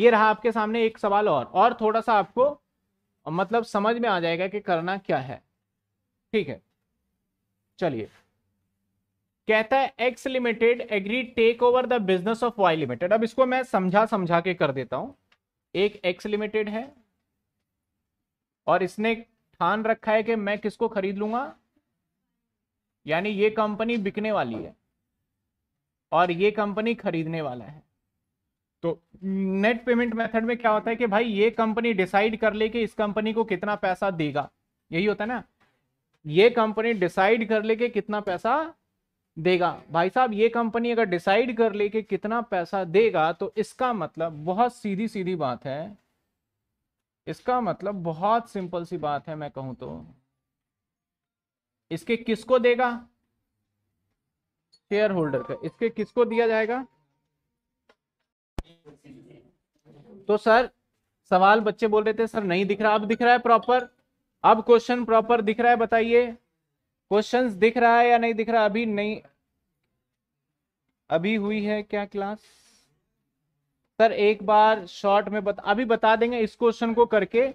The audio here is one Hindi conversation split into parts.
ये रहा आपके सामने एक सवाल और और थोड़ा सा आपको मतलब समझ में आ जाएगा कि करना क्या है ठीक है चलिए कहता है X limited agree take over the business of Y limited अब इसको मैं समझा समझा के कर देता हूं एक एक्स लिमिटेड है और इसने ठान रखा है कि मैं किसको खरीद लूंगा यानी ये कंपनी बिकने वाली है और ये कंपनी खरीदने वाला है तो नेट पेमेंट मेथड में क्या होता है कि भाई ये कंपनी डिसाइड कर ले कि इस कंपनी को कितना पैसा देगा यही होता है ना ये कंपनी डिसाइड कर ले कि कितना पैसा देगा भाई साहब ये कंपनी अगर डिसाइड कर ले कि कितना पैसा देगा तो इसका मतलब बहुत सीधी सीधी बात है इसका मतलब बहुत सिंपल सी बात है मैं कहूं तो इसके किसको देगा शेयर होल्डर का इसके किसको दिया जाएगा तो सर सवाल बच्चे बोल रहे थे सर नहीं दिख रहा अब दिख रहा है प्रॉपर अब क्वेश्चन प्रॉपर दिख रहा है बताइए क्वेश्चन दिख रहा है या नहीं दिख रहा अभी नहीं अभी हुई है क्या क्लास सर एक बार शॉर्ट में बता अभी बता देंगे इस क्वेश्चन को करके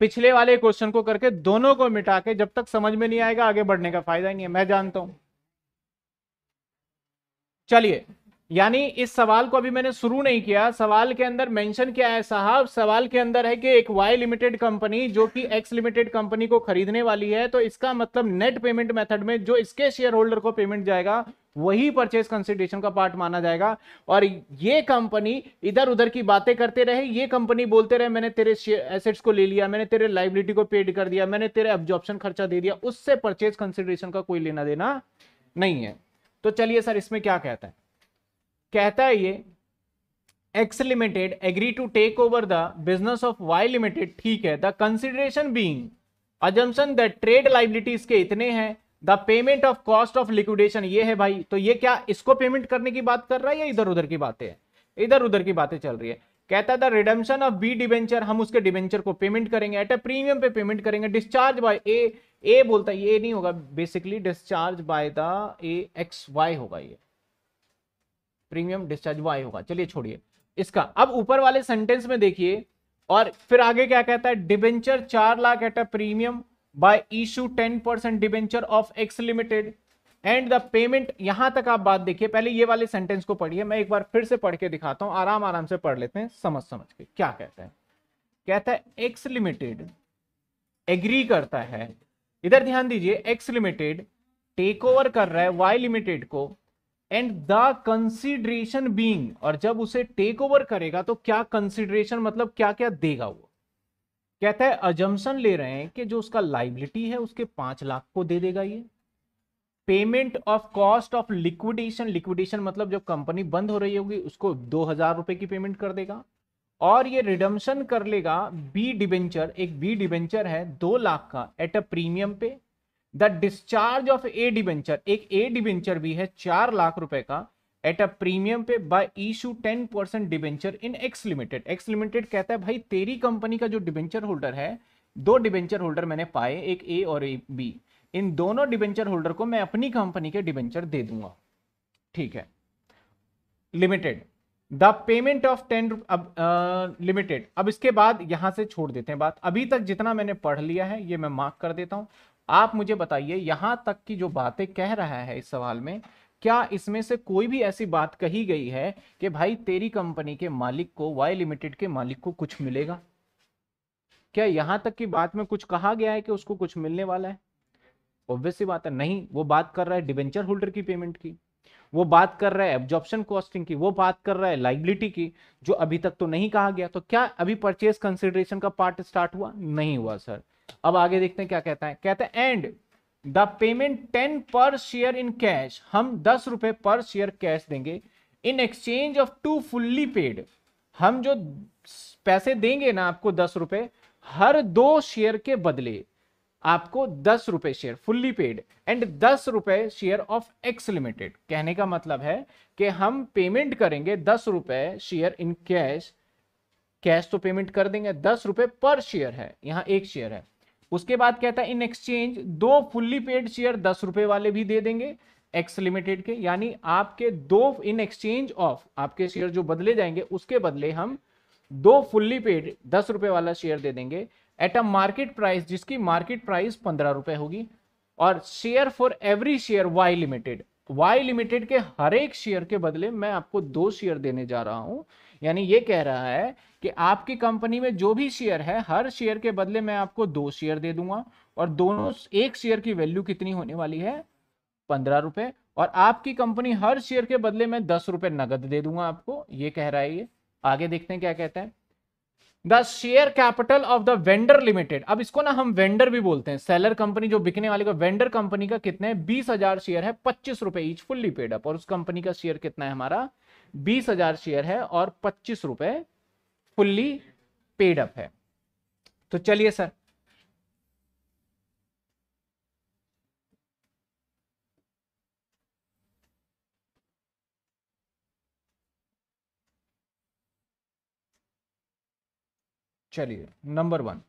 पिछले वाले क्वेश्चन को करके दोनों को मिटा के जब तक समझ में नहीं आएगा आगे बढ़ने का फायदा ही नहीं है मैं जानता हूं चलिए यानी इस सवाल को अभी मैंने शुरू नहीं किया सवाल के अंदर मेंशन क्या है साहब सवाल के अंदर है कि एक वाई लिमिटेड कंपनी जो कि एक्स लिमिटेड कंपनी को खरीदने वाली है तो इसका मतलब नेट पेमेंट मेथड में जो इसके शेयर होल्डर को पेमेंट जाएगा वही परचेज कंसिडरेशन का पार्ट माना जाएगा और ये कंपनी इधर उधर की बातें करते रहे ये कंपनी बोलते रहे मैंने तेरे एसेट्स को ले लिया मैंने तेरे लाइबिलिटी को पेड कर दिया मैंने तेरे एब्जॉर्प्शन खर्चा दे दिया उससे परचेज कंसिडरेशन का कोई लेना देना नहीं है तो चलिए सर इसमें क्या कहता है कहता है ये X limited agree to take over the business of Y limited ठीक है the consideration being assumption the trade liabilities के इतने हैं the payment of cost of liquidation ये है भाई तो ये क्या इसको पेमेंट करने की बात कर रहा है या इधर उधर की बातें हैं इधर उधर की बातें चल रही है कहता था रिडम्शन ऑफ बी डिवेंचर हम उसके डिवेंचर को पेमेंट करेंगे एट ए प्रीमियम पे पेमेंट करेंगे डिस्चार्ज बाय ए ए बोलता है ये नहीं होगा basically discharge by the A X Y होगा ये प्रीमियम डिस्चार्ज वो आई होगा चलिए छोड़िए इसका अब ऊपर वाले सेंटेंस में देखिए और फिर आगे क्या कहता है डिबेंचर चार lakh at a premium by issue ten percent debenture of X limited and the payment यहां तक आप बात देखिए पहले ये वाले सेंटेंस को पढ़िए मैं एक बार फिर से पढ़ के दिखाता हूं आराम आराम से पढ़ लेते हैं समझ समझ के क्या कहता है कहता है एक्स लिमिटेड एग्री करता है इधर ध्यान दीजिए एक्स लिमिटेड टेक ओवर कर रहा है वाई लिमिटेड को एंड द कंसिडरेशन बींग और जब उसे टेक ओवर करेगा तो क्या कंसिडरेशन मतलब क्या क्या देगा वो कहता है अजम्सन ले रहे हैं कि जो उसका लाइबिलिटी है उसके पांच लाख को दे देगा ये payment of cost of liquidation liquidation मतलब जब कंपनी बंद हो रही होगी उसको दो हजार रुपए की पेमेंट कर देगा और ये रिडम्शन कर लेगा बी डिबेंचर एक बी डिबेंचर है दो लाख का एट अ प्रीमियम पे the discharge of A debenture एक ए डिबेंचर भी है चार लाख रुपए का एट अ प्रीमियम पे by issue ten percent debenture in X limited X limited कहता है भाई तेरी कंपनी का जो डिबेंचर होल्डर है दो डिबेंचर होल्डर मैंने पाए एक ए और एक बी इन दोनों डिबेंचर होल्डर को मैं अपनी कंपनी के डिबेंचर दे दूंगा ठीक है limited the payment of ten अब लिमिटेड अब इसके बाद यहां से छोड़ देते हैं बात अभी तक जितना मैंने पढ़ लिया है ये मैं मार्क कर देता हूं आप मुझे बताइए यहां तक की जो बातें कह रहा है इस सवाल में क्या इसमें से कोई भी ऐसी बात कही गई है कि भाई तेरी कंपनी के मालिक को वाई लिमिटेड के मालिक को कुछ मिलेगा क्या यहां तक की बात में कुछ कहा गया है कि उसको कुछ मिलने वाला है ऑब्वियस सी बात है नहीं वो बात कर रहा है डिवेंचर होल्डर की पेमेंट की वो बात कर रहा है एब्जॉर्प्शन कॉस्टिंग की वो बात कर रहा है लाइबिलिटी की जो अभी तक तो नहीं कहा गया तो क्या अभी परचेज कंसिडरेशन का पार्ट स्टार्ट हुआ नहीं हुआ सर अब आगे देखते हैं क्या कहता है कहते हैं and the payment ten per share in cash हम दस रुपए पर शेयर कैश देंगे in exchange of two fully paid हम जो पैसे देंगे ना आपको दस रुपए हर दो शेयर के बदले आपको दस रुपए शेयर फुल्ली पेड एंड दस रुपए शेयर ऑफ एक्स लिमिटेड कहने का मतलब है कि हम पेमेंट करेंगे दस रुपए शेयर इन कैश कैश तो पेमेंट कर देंगे दस रुपए पर शेयर है यहां एक शेयर है उसके बाद कहता है इन एक्सचेंज दो फुल्ली पेड शेयर दस रुपए वाले भी दे देंगे एक्स लिमिटेड के यानी आपके दो इन एक्सचेंज ऑफ आपके शेयर जो बदले जाएंगे उसके बदले हम दो फुल्ली पेड दस रुपए वाला शेयर दे देंगे एट अ मार्केट प्राइस जिसकी मार्केट प्राइस पंद्रह रुपए होगी और share for every share Y limited Y limited के हर एक शेयर के बदले मैं आपको दो शेयर देने जा रहा हूं यानी ये कह रहा है कि आपकी कंपनी में जो भी शेयर है हर शेयर के बदले मैं आपको दो शेयर दे दूंगा और दोनों हाँ। एक शेयर की वैल्यू कितनी होने वाली है पंद्रह रुपए और आपकी कंपनी हर शेयर के बदले में दस रुपए नगद दे दूंगा आपको ये कह रहा है ये आगे देखते हैं क्या कहता है the share capital of the vendor limited अब इसको ना हम वेंडर भी बोलते हैं सेलर कंपनी जो बिकने वाली का वेंडर कंपनी का कितने बीस हजार शेयर है पच्चीस रुपए ईच फुल्ली पेड अप और उस कंपनी का शेयर कितना है हमारा बीस हजार शेयर है और पच्चीस रुपए फुल्ली पेड अप है तो चलिए सर चलिए नंबर वन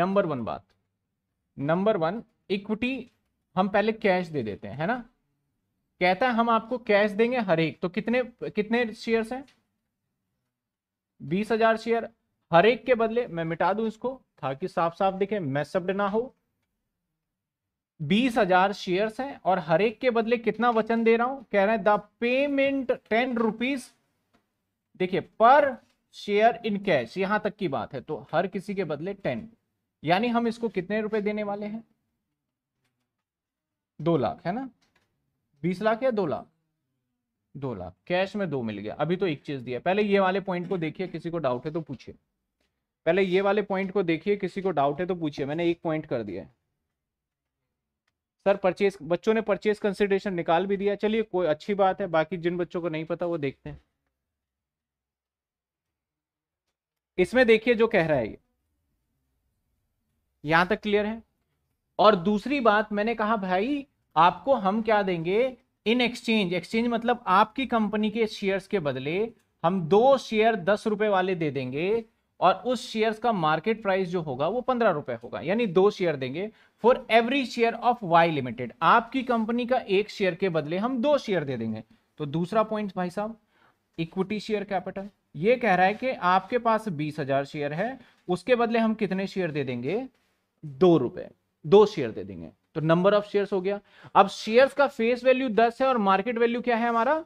नंबर वन बात नंबर वन इक्विटी हम पहले कैश दे देते हैं है ना कहता है हम आपको कैश देंगे हर एक तो कितने कितने शेयर्स हैं बीस हजार शेयर हर एक के बदले मैं मिटा दूं इसको ताकि साफ साफ दिखे मैसअप्ड ना हो बीस हजार शेयर्स हैं और हर एक के बदले कितना वचन दे रहा हूं कह रहे हैं द पेमेंट टेन रुपीज देखिए पर शेयर इन कैश यहां तक की बात है तो हर किसी के बदले टेन यानी हम इसको कितने रुपए देने वाले हैं दो लाख है ना बीस लाख या दो लाख दो लाख कैश में दो मिल गया अभी तो एक चीज दिया पहले ये वाले पॉइंट को देखिए किसी को डाउट है तो पूछिए पहले ये वाले पॉइंट को देखिए किसी को डाउट है तो पूछिए मैंने एक पॉइंट कर दिया सर परचेस बच्चों ने परचेस कंसिडरेशन निकाल भी दिया चलिए कोई अच्छी बात है बाकी जिन बच्चों को नहीं पता वो देखते हैं इसमें देखिए जो कह रहा है ये यहां तक क्लियर है और दूसरी बात मैंने कहा भाई आपको हम क्या देंगे इन एक्सचेंज एक्सचेंज मतलब आपकी कंपनी के शेयर्स के बदले हम दो शेयर दस रुपए वाले दे देंगे और उस शेयर्स का मार्केट प्राइस जो होगा वो पंद्रह रुपए होगा यानी दो शेयर देंगे for every share of Y limited आपकी कंपनी का एक शेयर के बदले हम दो शेयर दे देंगे तो दूसरा पॉइंट भाई साहब इक्विटी शेयर कैपिटल ये कह रहा है कि आपके पास बीस हजार शेयर है उसके बदले हम कितने शेयर दे देंगे दो रुपए दो शेयर दे देंगे तो नंबर ऑफ शेयर्स हो गया अब शेयर्स का फेस वैल्यू दस है और मार्केट वैल्यू क्या है हमारा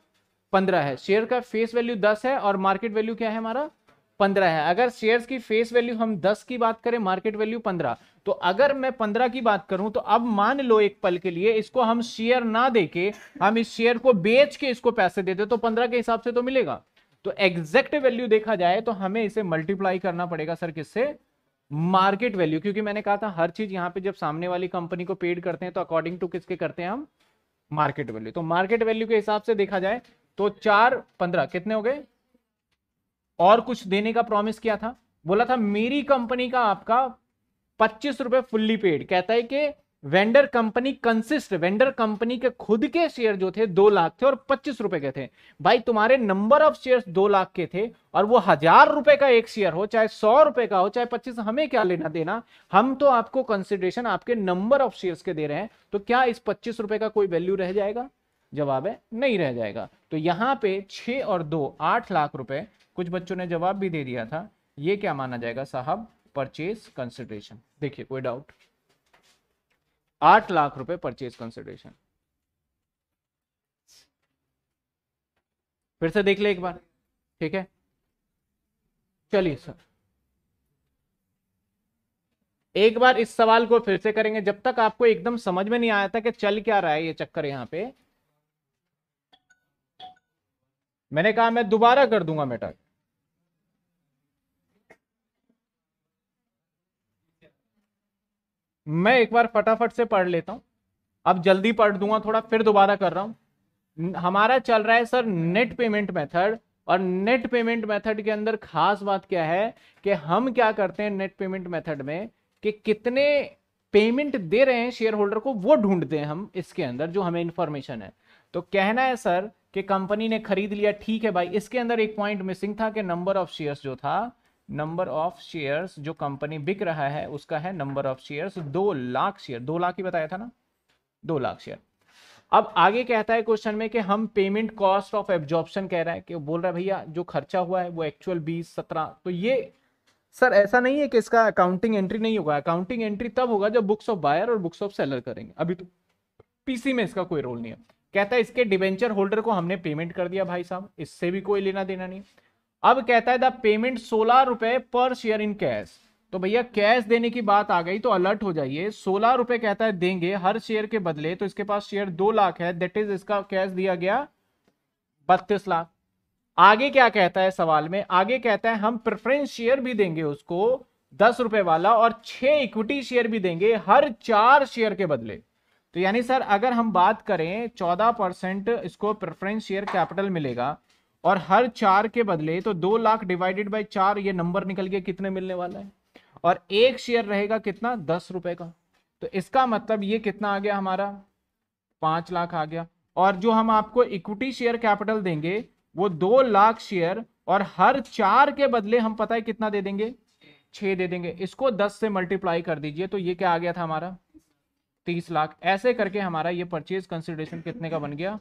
पंद्रह है शेयर का फेस वैल्यू दस है और मार्केट वैल्यू क्या है हमारा पंद्रह है अगर शेयर्स की फेस वैल्यू हम दस की बात करें मार्केट वैल्यू पंद्रह तो अगर मैं पंद्रह की बात करूं तो अब मान लो एक पल के लिए इसको हम शेयर ना देके हम इस शेयर को बेच के इसको पैसे देते तो पंद्रह के हिसाब से तो मिलेगा तो एग्जैक्ट वैल्यू देखा जाए तो हमें इसे मल्टीप्लाई करना पड़ेगा सर किससे मार्केट वैल्यू क्योंकि मैंने कहा था हर चीज यहाँ पे जब सामने वाली कंपनी को पेड करते हैं तो अकॉर्डिंग टू किसके करते हैं हम मार्केट वैल्यू तो मार्केट वैल्यू के हिसाब से देखा जाए तो चार पंद्रह कितने हो गए और कुछ देने का प्रॉमिस किया था बोला था मेरी कंपनी का आपका पच्चीस रुपए फुल्ली पेड कहता है कि vendor company consist vendor company के खुद के शेयर जो थे दो लाख थे और पच्चीस रुपए के थे भाई तुम्हारे नंबर ऑफ शेयर्स दो लाख के थे और वो हजार रुपए का एक शेयर हो चाहे सौ रुपए का हो चाहे पच्चीस हमें क्या लेना देना हम तो आपको कंसिडरेशन आपके नंबर ऑफ शेयर्स के दे रहे हैं तो क्या इस पच्चीस रुपए का कोई वैल्यू रह जाएगा जवाब है नहीं रह जाएगा तो यहाँ पे छ और दो आठ लाख रुपए कुछ बच्चों ने जवाब भी दे दिया था ये क्या माना जाएगा साहब परचेज कंसिडरेशन देखिए कोई डाउट आठ लाख रुपए परचेज कंसिडरेशन फिर से देख ले एक बार ठीक है चलिए सर एक बार इस सवाल को फिर से करेंगे जब तक आपको एकदम समझ में नहीं आया था कि चल क्या रहा है ये चक्कर यहां पे मैंने कहा मैं दोबारा कर दूंगा मेटर मैं एक बार फटाफट से पढ़ लेता हूं अब जल्दी पढ़ दूंगा थोड़ा फिर दोबारा कर रहा हूं हमारा चल रहा है सर नेट पेमेंट मेथड और नेट पेमेंट मेथड के अंदर खास बात क्या है कि हम क्या करते हैं नेट पेमेंट मेथड में कि कितने पेमेंट दे रहे हैं शेयर होल्डर को वो ढूंढते हैं हम इसके अंदर जो हमें इंफॉर्मेशन है तो कहना है सर कि कंपनी ने खरीद लिया ठीक है भाई इसके अंदर एक पॉइंट मिसिंग था कि नंबर ऑफ शेयर्स जो था नंबर ऑफ शेयर्स जो कंपनी बिक रहा है उसका है नंबर ऑफ शेयर्स दो लाख शेयर दो लाख ही बताया था ना दो लाख शेयर अब आगे कहता है क्वेश्चन में कि हम पेमेंट कॉस्ट ऑफ एब्जॉर्प्शन कह रहा है कि बोल रहा है भैया जो खर्चा हुआ है वो एक्चुअल बीस सत्रह तो ये सर ऐसा नहीं है कि इसका अकाउंटिंग एंट्री नहीं होगा अकाउंटिंग एंट्री तब होगा जब बुक्स ऑफ बायर और बुक्स ऑफ सेलर करेंगे अभी तो पीसी में इसका कोई रोल नहीं है कहता है इसके डिवेंचर होल्डर को हमने पेमेंट कर दिया भाई साहब इससे भी कोई लेना देना नहीं अब कहता है द पेमेंट सोलह रुपए पर शेयर इन कैश तो भैया कैश देने की बात आ गई तो अलर्ट हो जाइए सोलह रुपए कहता है देंगे हर शेयर के बदले तो इसके पास शेयर दो लाख है दैट इज इसका कैश दिया गया बत्तीस लाख आगे क्या कहता है सवाल में आगे कहता है हम प्रेफरेंस शेयर भी देंगे उसको दस रुपए वाला और छह इक्विटी शेयर भी देंगे हर चार शेयर के बदले तो यानी सर अगर हम बात करें चौदह परसेंट इसको प्रेफरेंस शेयर कैपिटल मिलेगा और हर चार के बदले तो दो लाख डिवाइडेड बाई चार ये नंबर निकल के कितने मिलने वाला है और एक शेयर रहेगा कितना दस रुपए का तो इसका मतलब ये कितना आ गया हमारा पांच लाख आ गया और जो हम आपको इक्विटी शेयर कैपिटल देंगे वो दो लाख शेयर और हर चार के बदले हम पता है कितना दे देंगे छे दे देंगे इसको दस से मल्टीप्लाई कर दीजिए तो ये क्या आ गया था हमारा तीस लाख ऐसे करके हमारा ये परचेज कंसिडरेशन कितने का बन गया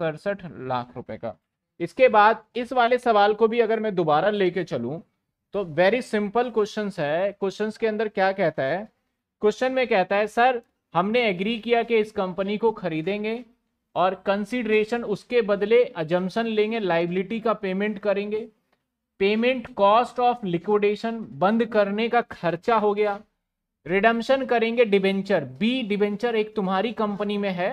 सड़सठ लाख रुपए का इसके बाद इस वाले सवाल को भी अगर मैं दोबारा लेके चलूं तो वेरी सिंपल क्वेश्चंस है क्वेश्चंस के अंदर क्या कहता है क्वेश्चन में कहता है सर हमने एग्री किया कि इस कंपनी को खरीदेंगे और कंसीडरेशन उसके बदले अजम्पन लेंगे लाइबिलिटी का पेमेंट करेंगे पेमेंट कॉस्ट ऑफ लिक्विडेशन बंद करने का खर्चा हो गया रिडम्शन करेंगे डिबेंचर बी डिबेंचर एक तुम्हारी कंपनी में है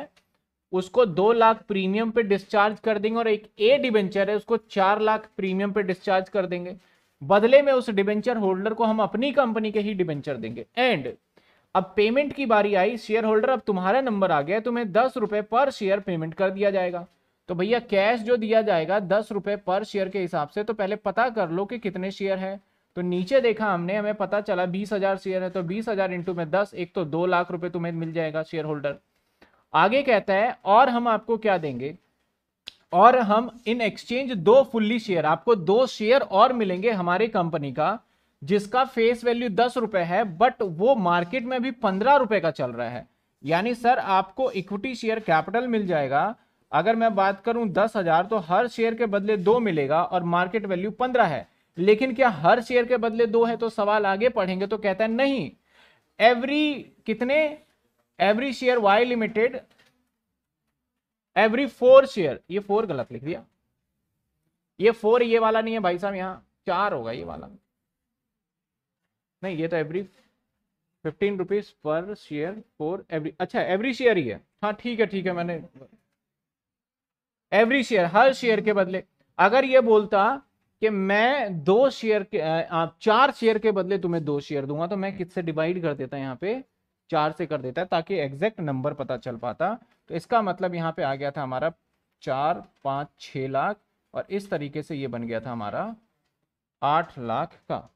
उसको दो लाख प्रीमियम पे डिस्चार्ज कर देंगे और एक ए डिबेंचर है उसको चार लाख प्रीमियम पे डिस्चार्ज कर देंगे बदले में उस डिबेंचर होल्डर को हम अपनी कंपनी के ही डिबेंचर देंगे एंड अब पेमेंट की बारी आई शेयर होल्डर अब तुम्हारा नंबर आ गया तुम्हें दस रुपए पर शेयर पेमेंट कर दिया जाएगा तो भैया कैश जो दिया जाएगा दस रुपए पर शेयर के हिसाब से तो पहले पता कर लो कि कितने शेयर है तो नीचे देखा हमने हमें पता चला बीस हजार शेयर है तो बीस हजार इंटू में दस एक तो दो लाख रुपए तुम्हें मिल जाएगा शेयर होल्डर आगे कहता है और हम आपको क्या देंगे और हम इन एक्सचेंज दो फुल्ली शेयर आपको दो शेयर और मिलेंगे हमारी कंपनी का जिसका फेस वैल्यू दस रुपए है बट वो मार्केट में भी पंद्रह रुपए का चल रहा है यानी सर आपको इक्विटी शेयर कैपिटल मिल जाएगा अगर मैं बात करूं दस हजार तो हर शेयर के बदले दो मिलेगा और मार्केट वैल्यू पंद्रह है लेकिन क्या हर शेयर के बदले दो है तो सवाल आगे पढ़ेंगे तो कहता है नहीं एवरी कितने every share Y limited every four share ये फोर गलत लिख दिया ये फोर ये वाला नहीं है भाई साहब यहाँ चार होगा ये वाला नहीं ये तो every fifteen rupees per share four every अच्छा एवरी शेयर ही है हाँ ठीक है ठीक है मैंने एवरी शेयर हर शेयर के बदले अगर ये बोलता कि मैं दो शेयर के आप चार शेयर के बदले तुम्हें दो शेयर दूंगा तो मैं किससे डिवाइड कर देता यहाँ पे चार से कर देता है ताकि एग्जैक्ट नंबर पता चल पाता तो इसका मतलब यहाँ पे आ गया था हमारा चार पाँच छः लाख और इस तरीके से ये बन गया था हमारा आठ लाख का